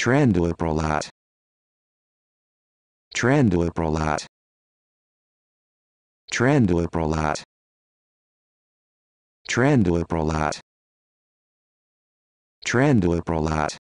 Trandiloprolat. Trandiloprolat. Trandiloprolat. Trandiloprolat. Trandiloprolat.